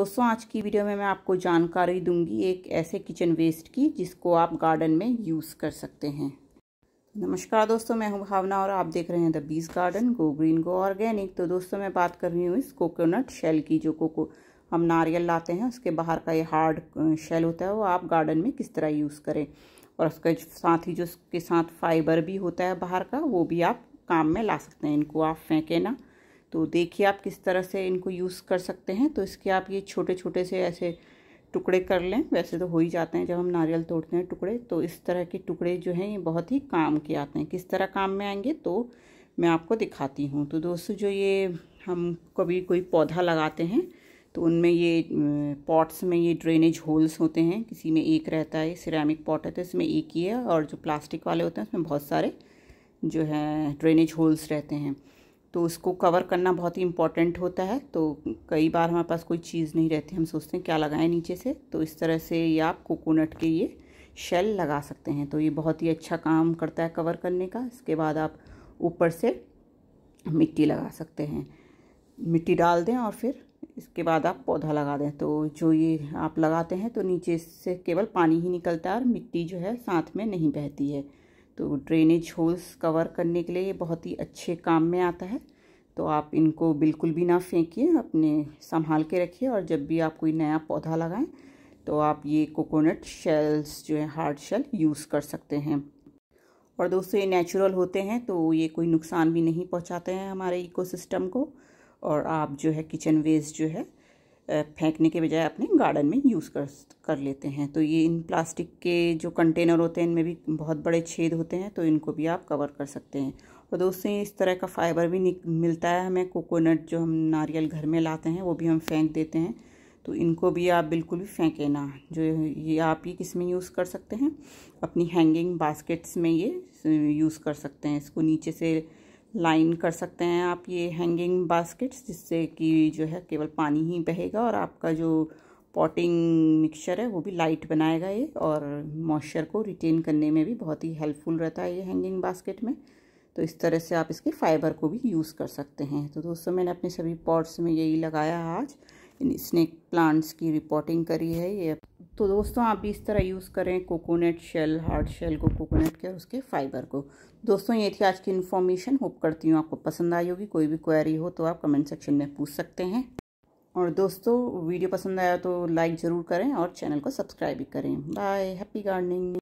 दोस्तों आज की वीडियो में मैं आपको जानकारी दूंगी एक ऐसे किचन वेस्ट की जिसको आप गार्डन में यूज़ कर सकते हैं नमस्कार दोस्तों मैं हूं भावना और आप देख रहे हैं द बीज garden go green go organic तो दोस्तों मैं बात कर रही हूँ इस कोकोनट शेल की जो कोको हम नारियल लाते हैं उसके बाहर का ये हार्ड शेल होता है वो आप गार्डन में किस तरह यूज़ करें और उसके साथ ही जो उसके साथ फाइबर भी होता है बाहर का वो भी आप काम में ला सकते हैं इनको आप फेंकें ना तो देखिए आप किस तरह से इनको यूज़ कर सकते हैं तो इसके आप ये छोटे छोटे से ऐसे टुकड़े कर लें वैसे तो हो ही जाते हैं जब हम नारियल तोड़ते हैं टुकड़े तो इस तरह के टुकड़े जो हैं ये बहुत ही काम के आते हैं किस तरह काम में आएंगे तो मैं आपको दिखाती हूँ तो दोस्तों जो ये हम कभी कोई पौधा लगाते हैं तो उनमें ये पॉट्स में ये ड्रेनेज होल्स होते हैं किसी में एक रहता है सिरेमिक पॉट है तो इसमें एक ही है और जो प्लास्टिक वाले होते हैं उसमें बहुत सारे जो है ड्रेनेज होल्स रहते हैं तो उसको कवर करना बहुत ही इम्पॉर्टेंट होता है तो कई बार हमारे पास कोई चीज़ नहीं रहती हम सोचते हैं क्या लगाएं नीचे से तो इस तरह से ये आप कोकोनट के ये शेल लगा सकते हैं तो ये बहुत ही अच्छा काम करता है कवर करने का इसके बाद आप ऊपर से मिट्टी लगा सकते हैं मिट्टी डाल दें और फिर इसके बाद आप पौधा लगा दें तो जो ये आप लगाते हैं तो नीचे से केवल पानी ही निकलता है और मिट्टी जो है साथ में नहीं बहती है तो ड्रेनेज होल्स कवर करने के लिए ये बहुत ही अच्छे काम में आता है तो आप इनको बिल्कुल भी ना फेंकिए अपने संभाल के रखिए और जब भी आप कोई नया पौधा लगाएं तो आप ये कोकोनट शेल्स जो है हार्ड शेल यूज़ कर सकते हैं और दोस्तों ये नेचुरल होते हैं तो ये कोई नुकसान भी नहीं पहुँचाते हैं हमारे इकोसिस्टम को और आप जो है किचन वेस्ट जो है फेंकने के बजाय अपने गार्डन में यूज़ कर कर लेते हैं तो ये इन प्लास्टिक के जो कंटेनर होते हैं इनमें भी बहुत बड़े छेद होते हैं तो इनको भी आप कवर कर सकते हैं और दोस्तों इस तरह का फाइबर भी मिलता है हमें कोकोनट जो हम नारियल घर में लाते हैं वो भी हम फेंक देते हैं तो इनको भी आप बिल्कुल भी फेंके ना जो ये आप ही किस में यूज़ कर सकते हैं अपनी हैंगिंग बास्केट्स में ये यूज़ कर सकते हैं इसको नीचे से लाइन कर सकते हैं आप ये हैंगिंग बास्केट्स जिससे कि जो है केवल पानी ही बहेगा और आपका जो पॉटिंग मिक्सचर है वो भी लाइट बनाएगा ये और मॉइस्चर को रिटेन करने में भी बहुत ही हेल्पफुल रहता है ये हैंगिंग बास्केट में तो इस तरह से आप इसके फाइबर को भी यूज़ कर सकते हैं तो दोस्तों मैंने अपने सभी पॉट्स में यही लगाया आज इन स्नेक प्लांट्स की रिपोर्टिंग करी है ये तो दोस्तों आप इस तरह यूज़ करें कोकोनट शेल हार्ड शेल को कोकोनट के और उसके फाइबर को दोस्तों ये थी आज की इन्फॉर्मेशन होप करती हूँ आपको पसंद आई होगी कोई भी क्वेरी हो तो आप कमेंट सेक्शन में पूछ सकते हैं और दोस्तों वीडियो पसंद आया तो लाइक ज़रूर करें और चैनल को सब्सक्राइब भी करें बाय हैप्पी गार्डनिंग